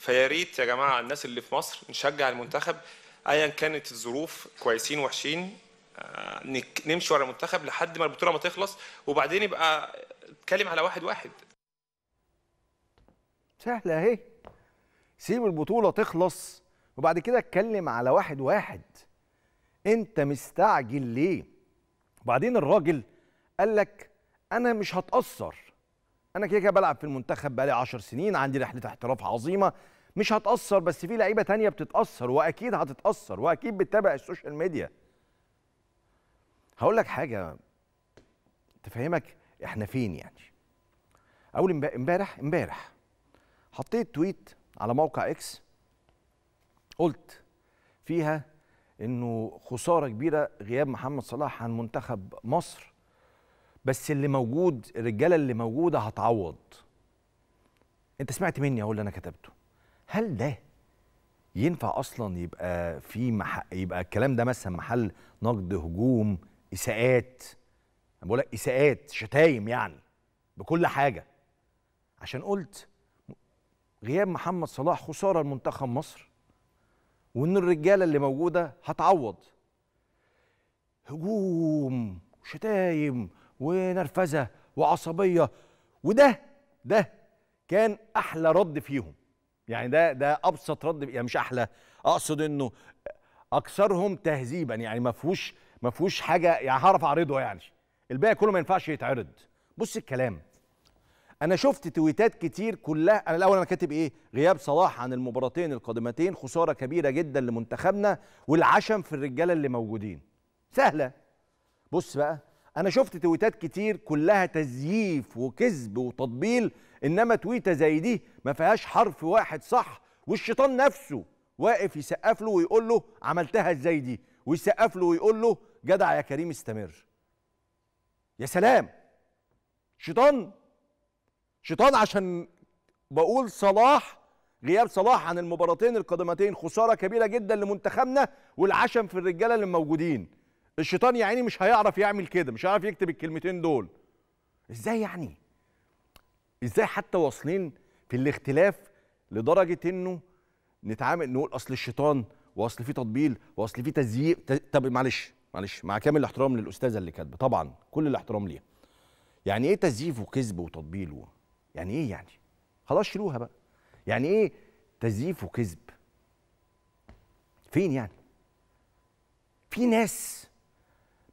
فيا ريت يا جماعه الناس اللي في مصر نشجع المنتخب ايا كانت الظروف كويسين وحشين آه، نمشي ورا المنتخب لحد ما البطوله ما تخلص وبعدين يبقى اتكلم على واحد واحد سهله اهي سيب البطوله تخلص وبعد كده اتكلم على واحد واحد انت مستعجل ليه وبعدين الراجل قال لك انا مش هتاثر انا كده كده بلعب في المنتخب بقالي 10 سنين عندي رحله احتراف عظيمه مش هتاثر بس في لعيبه تانية بتتاثر واكيد هتتاثر واكيد بتتابع السوشيال ميديا هقول لك حاجه تفهمك احنا فين يعني اول امبارح امبارح حطيت تويت على موقع اكس قلت فيها انه خساره كبيره غياب محمد صلاح عن منتخب مصر بس اللي موجود الرجاله اللي موجوده هتعوض انت سمعت مني اقول اللي انا كتبته هل ده ينفع اصلا يبقى في مح... يبقى الكلام ده مثلا محل نقد هجوم اساءات انا بقول لك اساءات شتايم يعني بكل حاجه عشان قلت غياب محمد صلاح خساره لمنتخب مصر وان الرجاله اللي موجوده هتعوض هجوم شتايم ونرفزه وعصبيه وده ده كان احلى رد فيهم يعني ده ده ابسط رد يعني مش احلى اقصد انه اكثرهم تهذيبا يعني ما فيهوش ما فيهوش حاجه يعني هعرف اعرضه يعني الباقي كله ما ينفعش يتعرض بص الكلام انا شفت تويتات كتير كلها انا الاول انا كاتب ايه غياب صلاح عن المباراتين القادمتين خساره كبيره جدا لمنتخبنا والعشم في الرجاله اللي موجودين سهله بص بقى انا شفت تويتات كتير كلها تزييف وكذب وتطبيل انما تويته زي دي ما فيهاش حرف واحد صح والشيطان نفسه واقف يسقف له ويقول له عملتها ازاي دي ويسقف له ويقول له جدع يا كريم استمر يا سلام شيطان شيطان عشان بقول صلاح غياب صلاح عن المباراتين القادمتين خساره كبيره جدا لمنتخبنا والعشم في الرجاله اللي موجودين الشيطان يا عيني مش هيعرف يعمل كده مش هيعرف يكتب الكلمتين دول ازاي يعني ازاي حتى واصلين في الاختلاف لدرجه انه نتعامل نقول اصل الشيطان واصل فيه تطبيل واصل فيه تزييق طب معلش معلش مع كامل الاحترام للاستاذه اللي كاتبه طبعا كل الاحترام ليها يعني ايه تزييف وكذب وتطبيل و... يعني ايه يعني خلاص شيلوها بقى يعني ايه تزييف وكذب فين يعني في ناس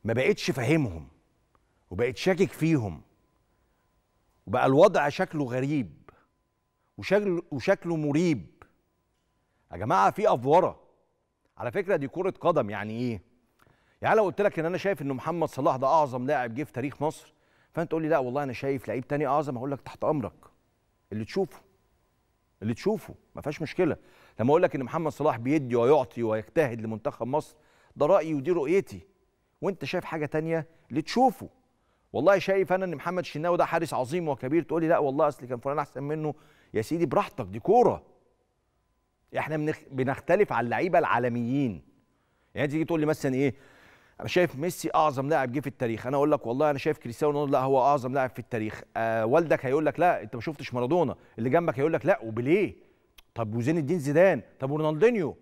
ما بقتش فاهمهم وبقت شاكك فيهم وبقى الوضع شكله غريب وشكل وشكله مريب يا جماعه في افوره على فكره دي كره قدم يعني ايه يعني لو قلت لك ان انا شايف ان محمد صلاح ده اعظم لاعب جه في تاريخ مصر فانت تقول لي لا والله انا شايف لعيب تاني اعظم هقول لك تحت امرك اللي تشوفه اللي تشوفه ما فيهاش مشكله لما اقول لك ان محمد صلاح بيدي ويعطي ويجتهد لمنتخب مصر ده رايي ودي رؤيتي وانت شايف حاجه تانية لتشوفه والله شايف انا ان محمد الشناوي ده حارس عظيم وكبير تقول لي لا والله اصل كان فلان احسن منه يا سيدي براحتك دي كوره احنا بنختلف على اللعيبه العالميين يعني تيجي تقول لي مثلا ايه انا شايف ميسي اعظم لاعب جه في التاريخ انا اقول لك والله انا شايف كريستيانو رونالدو لا هو اعظم لاعب في التاريخ آه والدك هيقول لك لا انت ما شفتش مارادونا اللي جنبك هيقول لك لا وبليه طب وزين الدين زيدان طب ورونالدينيو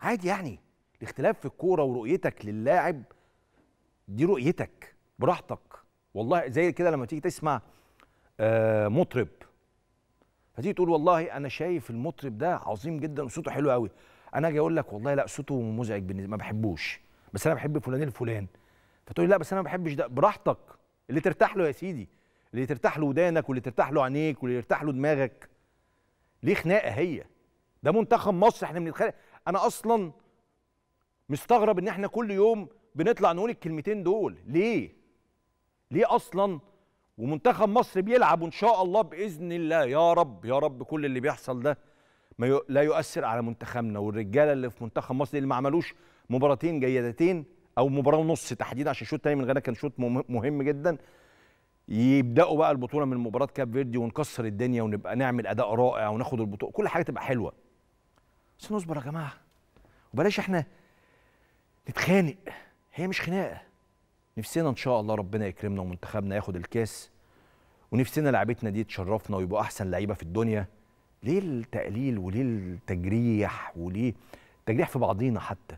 عادي يعني الاختلاف في الكوره ورؤيتك للاعب دي رؤيتك براحتك والله زي كده لما تيجي تسمع آه مطرب فتيجي تقول والله انا شايف المطرب ده عظيم جدا وصوته حلو قوي انا اجي اقول لك والله لا صوته مزعج بالنسبه ما بحبوش بس انا بحب فلان الفلان فتقول لا بس انا ما بحبش ده براحتك اللي ترتاح له يا سيدي اللي ترتاح له ودانك واللي ترتاح له عينيك واللي يرتاح له دماغك ليه خناقه هي ده منتخب مصر احنا بنتخانق انا اصلا مستغرب ان احنا كل يوم بنطلع نقول الكلمتين دول ليه ليه اصلا ومنتخب مصر بيلعب وان شاء الله باذن الله يا رب يا رب كل اللي بيحصل ده ما ي... لا يؤثر على منتخبنا والرجاله اللي في منتخب مصر اللي ما عملوش مباراتين جيدتين او مباراه ونص تحديدا عشان الشوط الثاني من غانا كان شوط مهم جدا يبداوا بقى البطوله من مباراه كاب فيردي ونكسر الدنيا ونبقى نعمل اداء رائع وناخد البطوله كل حاجه تبقى حلوه بس نصبر يا جماعه وبلاش احنا نتخانق هي مش خناقه نفسنا ان شاء الله ربنا يكرمنا ومنتخبنا ياخد الكاس ونفسنا لعيبتنا دي تشرفنا ويبقوا احسن لعيبه في الدنيا ليه التقليل وليه التجريح وليه التجريح في بعضينا حتى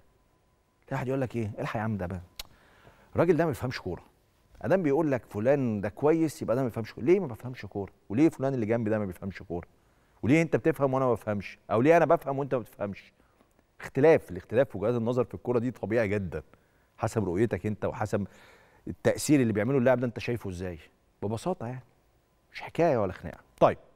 تلاقي واحد يقول لك ايه الحق يا عم ده بقى الراجل ده ما بيفهمش كوره ادام بيقول لك فلان ده كويس يبقى ده ما بيفهمش كوره ليه ما بفهمش كوره وليه فلان اللي جنبي ده ما بيفهمش كوره وليه انت بتفهم وانا ما بفهمش او ليه انا بفهم وانت ما بتفهمش اختلاف الاختلاف في وجهات النظر في الكوره دي طبيعي جدا حسب رؤيتك انت وحسب التاثير اللي بيعمله اللاعب ده انت شايفه ازاي ببساطه يعني مش حكايه ولا خناقه طيب